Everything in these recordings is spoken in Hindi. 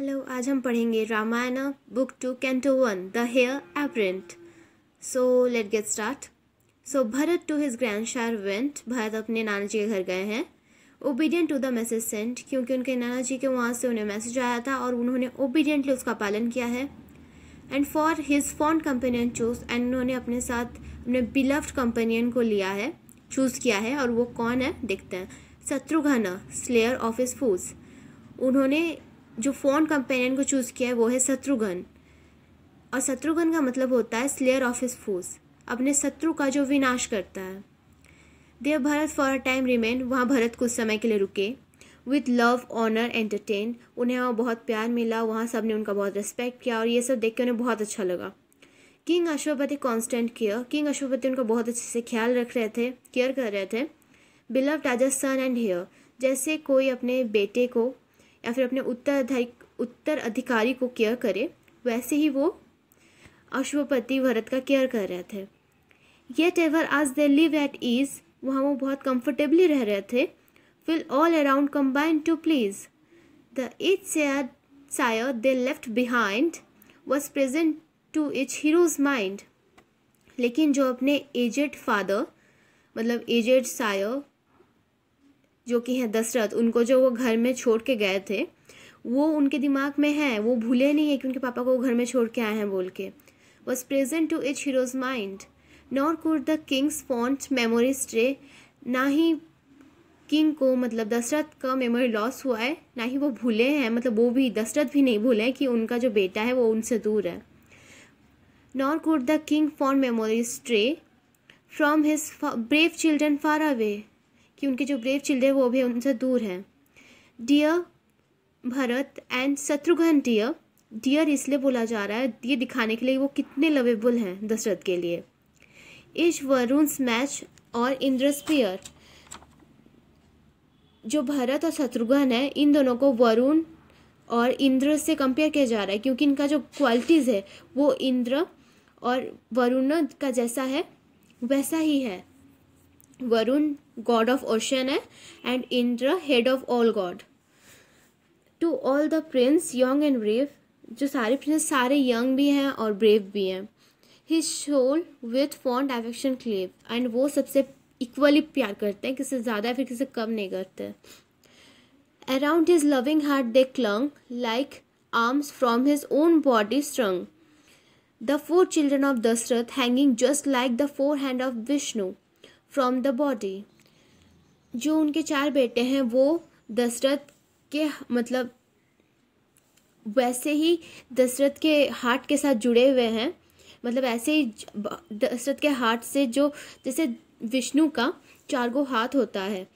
हेलो आज हम पढ़ेंगे Ramayana book two canto one the heir apparent so let get start so Bharat to his grandsire went Bharat अपने नाना जी के घर गए हैं obedient to the message sent क्योंकि उनके नाना जी के वहाँ से उन्हें मैसेज आया था और उन्होंने ओबीडियंटली उसका पालन किया है and for his fond companion choose and उन्होंने अपने साथ अपने बिलव्ड कंपेनियन को लिया है चूज़ किया है और वो कौन है देखते हैं Shatrughna slayer of his foes उन्होंने जो फोन कंपेनियन को चूज़ किया है वो है शत्रुघ्न और शत्रुघ्न का मतलब होता है स्लेयर ऑफ हिस फूस अपने शत्रु का जो विनाश करता है देव Bharat for a time remain वहाँ भारत कुछ समय के लिए रुके विथ लव ऑनर एंटरटेन उन्हें वहाँ बहुत प्यार मिला वहाँ सब ने उनका बहुत रिस्पेक्ट किया और ये सब देख के उन्हें बहुत अच्छा लगा king Ashwapati constant care king Ashwapati उनका बहुत अच्छे से ख्याल रख रहे थे केयर कर रहे थे बिलव राजस्थान एंड हेयर जैसे कोई अपने बेटे को या फिर अपने उत्तराधिक उत्तर अधिकारी को केयर करे वैसे ही वो अश्वपति भरत का केयर कर रहे थे येट एवर आज दे लिव एट ईज वहाँ वो बहुत कंफर्टेबली रह रहे थे fill all around combine to please the each sire they left behind was present to each hero's mind लेकिन जो अपने एजेड फादर मतलब एजेड सायर जो कि हैं दशरथ उनको जो वो घर में छोड़ के गए थे वो उनके दिमाग में है वो भूले नहीं है कि उनके पापा को वो घर में छोड़ के आए हैं बोल के was present to each hero's mind nor could the king's fond memory stray ना ही किंग को मतलब दशरथ का मेमोरी लॉस हुआ है ना ही वो भूले हैं मतलब वो भी दशरथ भी नहीं भूले हैं कि उनका जो बेटा है वो उनसे दूर है nor could the king fond memory stray from his brave children far away कि उनके जो ब्रेव चिल्ड्रेन वो भी उनसे दूर हैं dear Bharat and Shatrughna dear dear इसलिए बोला जा रहा है ये दिखाने के लिए वो कितने लवेबल हैं दशरथ के लिए इस वरुण स्मैच और इंद्रस्पियर जो भरत और शत्रुघ्न है इन दोनों को वरुण और इंद्र से कंपेयर किया जा रहा है क्योंकि इनका जो क्वालिटीज़ है वो इंद्र और वरुण का जैसा है वैसा ही है वरुण गॉड ऑफ ओशन है and Indra head of all god to all the prince young and brave जो सारे प्रिंस सारे यंग भी हैं और ब्रेव भी हैं his soul with fond affection clave and वो सबसे इक्वली प्यार करते हैं किसी से ज़्यादा फिर किसी से कम नहीं करते around his loving heart they clung like arms from his own body strung the four children of Dasharath hanging just like the four hand of Vishnu from the body जो उनके चार बेटे हैं वो दशरथ के मतलब वैसे ही दशरथ के हार्ट के साथ जुड़े हुए हैं मतलब ऐसे ही दशरथ के हार्ट से जो जैसे विष्णु का चारगो हाथ होता है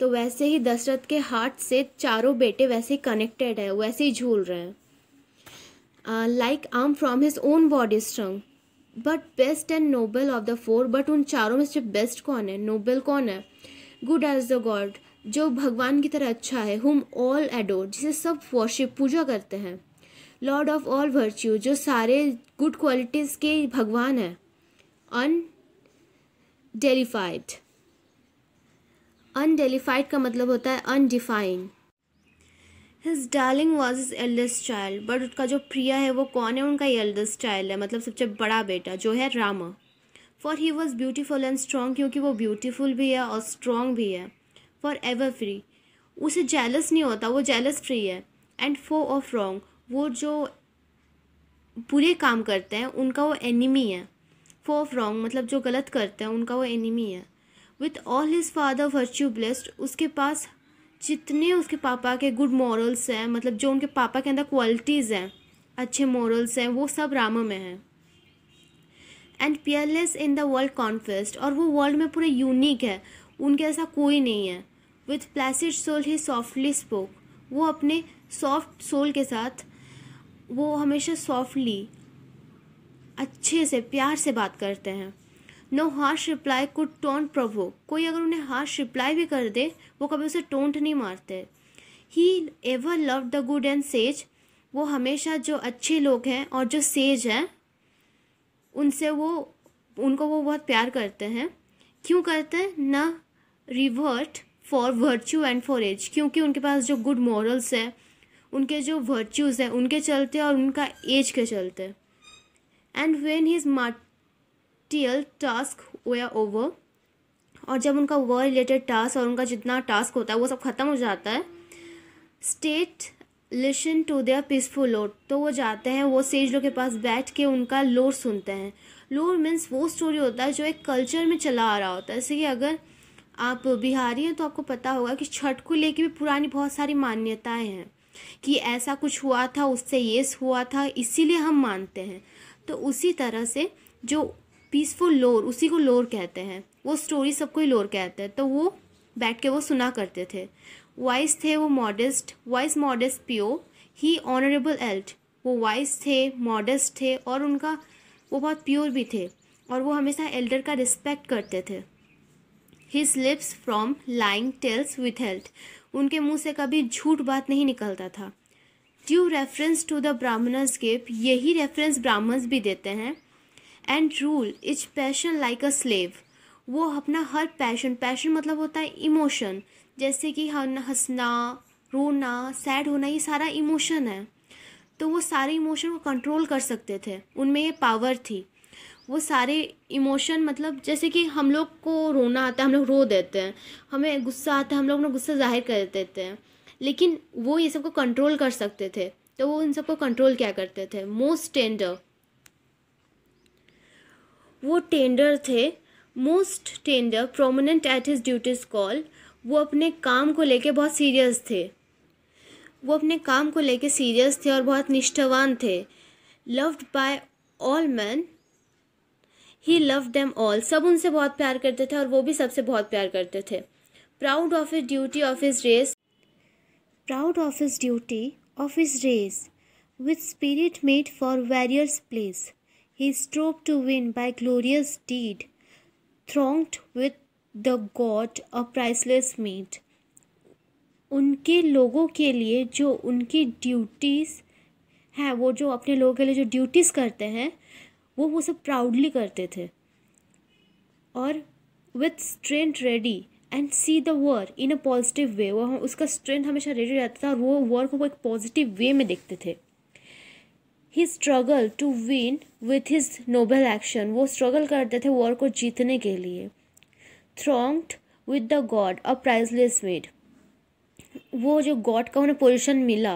तो वैसे ही दशरथ के हार्ट से चारों बेटे वैसे ही कनेक्टेड है वैसे ही झूल रहे हैं like arm from his own body strung but best and noble of the four but उन चारों में से बेस्ट कौन है नोबल कौन है गुड एज द गॉड जो भगवान की तरह अच्छा है हुम ऑल एडोर जिसे सब वॉशिप पूजा करते हैं लॉर्ड ऑफ ऑल वर्च्यू जो सारे गुड क्वालिटीज़ के भगवान हैं डेलीफाइड अनडेलीफाइड का मतलब होता है undefined his darling was is eldest child but उसका जो प्रिया है वो कौन है उनका एल्डेस्ट चाइल्ड है मतलब सबसे बड़ा बेटा जो है Rama for he was beautiful and strong क्योंकि वो ब्यूटीफुल भी है और स्ट्रॉन्ग भी है फॉर एवर फ्री उसे जेलस नहीं होता वो जेलस फ्री है एंड फो ऑफ रॉन्ग वो जो बुरे काम करते हैं उनका वो एनिमी है फो ऑफ रॉन्ग मतलब जो गलत करते हैं उनका वो एनिमी है with all his father virtue blessed उसके पास जितने उसके पापा के गुड मॉरल्स हैं मतलब जो उनके पापा के अंदर क्वालिटीज़ हैं अच्छे मॉरल्स हैं वो सब रामा में हैं and peerless in the world confessed और वो वर्ल्ड में पूरा यूनिक है उनके ऐसा कोई नहीं है with placid soul he softly spoke वो अपने सॉफ्ट सोल के साथ वो हमेशा सॉफ्टली अच्छे से प्यार से बात करते हैं no harsh reply could taunt provoke कोई अगर उन्हें हार्श रिप्लाई भी कर दे वो कभी उसे टोंट नहीं मारते he ever love the good and sage वो हमेशा जो अच्छे लोग हैं और जो सेज हैं उनसे वो उनको वो बहुत प्यार करते हैं क्यों करते हैं न revert for virtue and for age क्योंकि उनके पास जो गुड मॉरल्स है उनके जो वर्च्यूज़ हैं उनके चलते और उनका एज के चलते and when his martial task were over और जब उनका वर्क रिलेटेड टास्क और उनका जितना टास्क होता है वो सब ख़त्म हो जाता है state listen to their peaceful lore तो वो जाते हैं वो सेज लोग के पास बैठ के उनका लोड सुनते हैं लोर मीन्स वो स्टोरी होता है जो एक कल्चर में चला आ रहा होता है जैसे कि अगर आप बिहारी हैं तो आपको पता होगा कि छठ को लेके भी पुरानी बहुत सारी मान्यताएं हैं कि ऐसा कुछ हुआ था उससे ये हुआ था इसीलिए हम मानते हैं तो उसी तरह से जो पीसफुल लोर उसी को लोर कहते हैं वो स्टोरी सबको ही लोर कहते हैं तो वो बैठ के वो सुना करते थे वाइस थे वो modest wise modest pious he honourable eld वो वाइस थे मॉडस्ट थे और उनका वो बहुत प्योर भी थे और वो हमेशा एल्डर का रिस्पेक्ट करते थे his lips from lying tales with held उनके मुंह से कभी झूठ बात नहीं निकलता था due reference to the Brahmans gift यही रेफरेंस ब्राह्मण्स भी देते हैं and rule is passion like a slave वो अपना हर पैशन पैशन मतलब होता है इमोशन जैसे कि हंसना रोना सैड होना ये सारा इमोशन है तो वो सारे इमोशन को कंट्रोल कर सकते थे उनमें ये पावर थी वो सारे इमोशन मतलब जैसे कि हम लोग को रोना आता है हम लोग रो देते हैं हमें गुस्सा आता है हम लोग अपना गुस्सा जाहिर कर देते हैं लेकिन वो ये सब को कंट्रोल कर सकते थे तो वो इन सबको कंट्रोल क्या करते थे मोस्ट टेंडर वो टेंडर थे most tender prominent at his duties call वो अपने काम को लेके बहुत सीरियस थे वो अपने काम को लेके सीरियस थे और बहुत निष्ठावान थे loved by all man he love them all सब उनसे बहुत प्यार करते थे और वो भी सबसे बहुत प्यार करते थे proud of his duty of his race proud of his duty of his race with spirit made for warriors place he strove to win by glorious deed, thronged with the god a priceless meat. उनके लोगों के लिए जो उनकी ड्यूटीज़ हैं वो जो अपने लोगों के लिए जो ड्यूटीज़ करते हैं वो वो सब प्राउडली करते थे और with strength ready and see the work in a positive way वो उसका स्ट्रेंथ हमेशा रेडी रहता था और वो वर्क को वो एक पॉजिटिव वे में देखते थे he struggle to win with his noble action वो स्ट्रगल करते थे वॉर को जीतने के लिए thronged with the god a priceless made वो जो गॉड का उन्हें पोजिशन मिला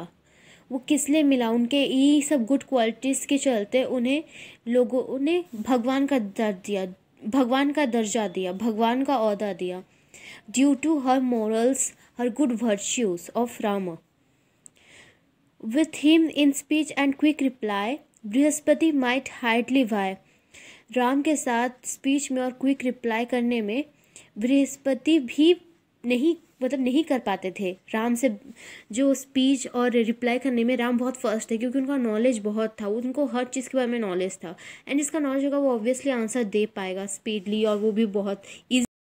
वो किस लिए मिला उनके यही सब गुड क्वालिटीज़ के चलते उन्हें लोगों ने भगवान का दर दिया भगवान का दर्जा दिया भगवान का अहदा दिया due to her morals her good virtues of Rama With him in speech and quick reply, Brihaspati might hardly vie Ram के साथ स्पीच में और क्विक रिप्लाई करने में बृहस्पति भी नहीं मतलब नहीं कर पाते थे राम से जो स्पीच और रिप्लाई करने में राम बहुत फर्स्ट थे क्योंकि उनका नॉलेज बहुत था उनको हर चीज़ के बारे में नॉलेज था एंड जिसका नॉलेज होगा वो ऑब्वियसली आंसर दे पाएगा स्पीडली और वो भी बहुत ईजी